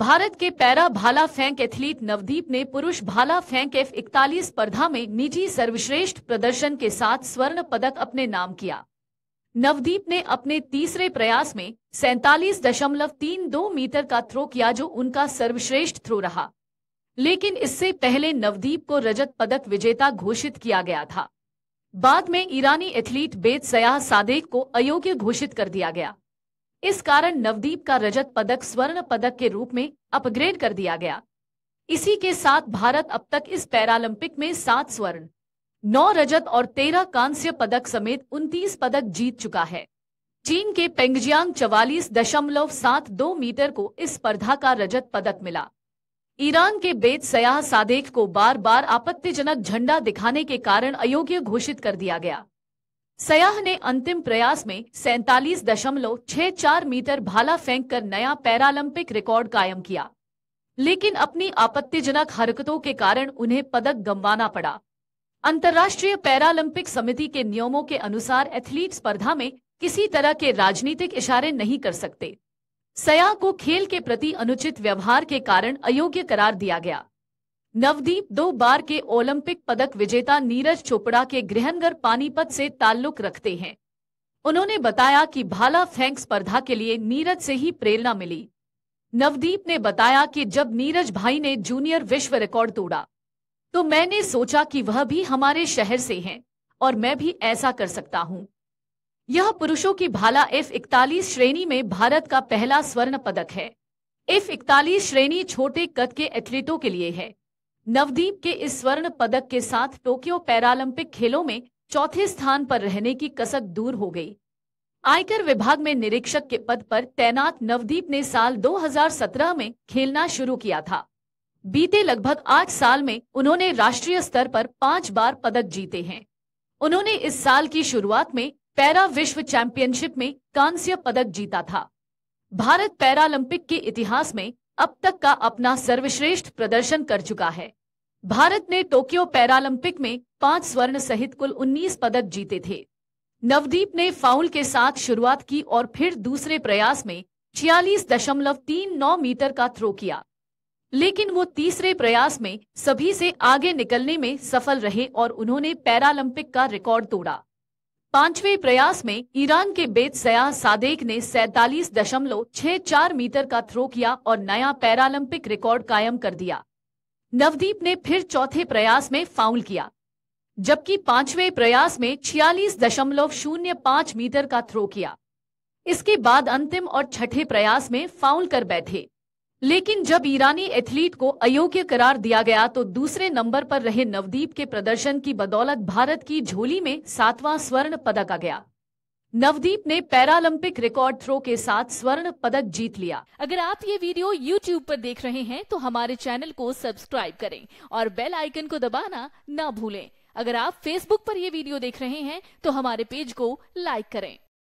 भारत के पैरा भाला फेंक एथलीट नवदीप ने पुरुष भाला फेंक एफ इकतालीस स्पर्धा में निजी सर्वश्रेष्ठ प्रदर्शन के साथ स्वर्ण पदक अपने नाम किया नवदीप ने अपने तीसरे प्रयास में सैतालीस दशमलव तीन दो मीटर का थ्रो किया जो उनका सर्वश्रेष्ठ थ्रो रहा लेकिन इससे पहले नवदीप को रजत पदक विजेता घोषित किया गया था बाद में ईरानी एथलीट बेद सयाह सादेक को अयोग्य घोषित कर दिया गया इस कारण नवदीप का रजत पदक स्वर्ण पदक के रूप में अपग्रेड कर दिया गया इसी के साथ भारत अब तक इस पैरालंपिक में सात स्वर्ण नौ रजत और तेरह कांस्य पदक समेत उनतीस पदक जीत चुका है चीन के पेंगजियांग चवालीस दशमलव सात दो मीटर को इस स्पर्धा का रजत पदक मिला ईरान के बेद सयाह सादेक को बार बार आपत्तिजनक झंडा दिखाने के कारण अयोग्य घोषित कर दिया गया सयाह ने अंतिम प्रयास में सैतालीस दशमलव छह चार मीटर भाला फेंक कर नया पैरालंपिक रिकॉर्ड कायम किया लेकिन अपनी आपत्तिजनक हरकतों के कारण उन्हें पदक गंवाना पड़ा अंतर्राष्ट्रीय पैरालंपिक समिति के नियमों के अनुसार एथलीट स्पर्धा में किसी तरह के राजनीतिक इशारे नहीं कर सकते सयाह को खेल के प्रति अनुचित व्यवहार के कारण अयोग्य करार दिया गया नवदीप दो बार के ओलंपिक पदक विजेता नीरज चोपड़ा के गृहनगर पानीपत से ताल्लुक रखते हैं उन्होंने बताया कि भाला फेंक स्पर्धा के लिए नीरज से ही प्रेरणा मिली नवदीप ने बताया कि जब नीरज भाई ने जूनियर विश्व रिकॉर्ड तोड़ा तो मैंने सोचा कि वह भी हमारे शहर से हैं और मैं भी ऐसा कर सकता हूं यह पुरुषों की भाला एफ इकतालीस श्रेणी में भारत का पहला स्वर्ण पदक है एफ इकतालीस श्रेणी छोटे कद के एथलीटों के लिए है नवदीप के इस स्वर्ण पदक के साथ टोक्यो पैरालंपिक खेलों में चौथे स्थान पर रहने की कसक दूर हो गई आयकर विभाग में निरीक्षक के पद पर तैनात नवदीप ने साल 2017 में खेलना शुरू किया था बीते लगभग आठ साल में उन्होंने राष्ट्रीय स्तर पर पांच बार पदक जीते हैं उन्होंने इस साल की शुरुआत में पैरा विश्व चैंपियनशिप में कांस्य पदक जीता था भारत पैरालंपिक के इतिहास में अब तक का अपना सर्वश्रेष्ठ प्रदर्शन कर चुका है भारत ने टोक्यो पैरालंपिक में पांच स्वर्ण सहित कुल 19 पदक जीते थे नवदीप ने फाउल के साथ शुरुआत की और फिर दूसरे प्रयास में छियालीस दशमलव तीन नौ मीटर का थ्रो किया लेकिन वो तीसरे प्रयास में सभी से आगे निकलने में सफल रहे और उन्होंने पैरालंपिक का रिकॉर्ड तोड़ा पांचवें प्रयास में ईरान के बेत सयाह सादेक ने सैतालीस दशमलव छह चार मीटर का थ्रो किया और नया पैरालंपिक रिकॉर्ड कायम कर दिया नवदीप ने फिर चौथे प्रयास में फाउल किया जबकि पांचवें प्रयास में छियालीस दशमलव शून्य मीटर का थ्रो किया इसके बाद अंतिम और छठे प्रयास में फाउल कर बैठे लेकिन जब ईरानी एथलीट को अयोग्य करार दिया गया तो दूसरे नंबर पर रहे नवदीप के प्रदर्शन की बदौलत भारत की झोली में सातवां स्वर्ण पदक आ गया नवदीप ने पैरालंपिक रिकॉर्ड थ्रो के साथ स्वर्ण पदक जीत लिया अगर आप ये वीडियो YouTube पर देख रहे हैं तो हमारे चैनल को सब्सक्राइब करें और बेल आइकन को दबाना ना भूलें अगर आप Facebook पर ये वीडियो देख रहे हैं तो हमारे पेज को लाइक करें